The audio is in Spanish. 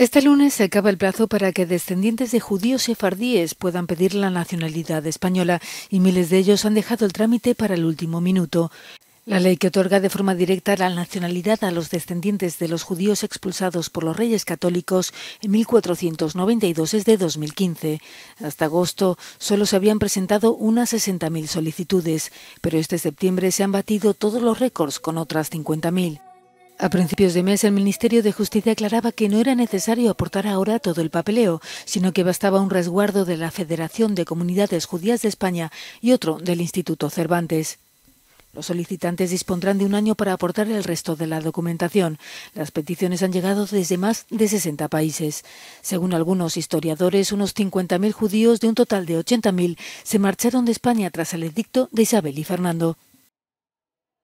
Este lunes se acaba el plazo para que descendientes de judíos sefardíes puedan pedir la nacionalidad española y miles de ellos han dejado el trámite para el último minuto. La ley que otorga de forma directa la nacionalidad a los descendientes de los judíos expulsados por los reyes católicos en 1492 es de 2015. Hasta agosto solo se habían presentado unas 60.000 solicitudes, pero este septiembre se han batido todos los récords con otras 50.000. A principios de mes, el Ministerio de Justicia aclaraba que no era necesario aportar ahora todo el papeleo, sino que bastaba un resguardo de la Federación de Comunidades Judías de España y otro del Instituto Cervantes. Los solicitantes dispondrán de un año para aportar el resto de la documentación. Las peticiones han llegado desde más de 60 países. Según algunos historiadores, unos 50.000 judíos de un total de 80.000 se marcharon de España tras el edicto de Isabel y Fernando.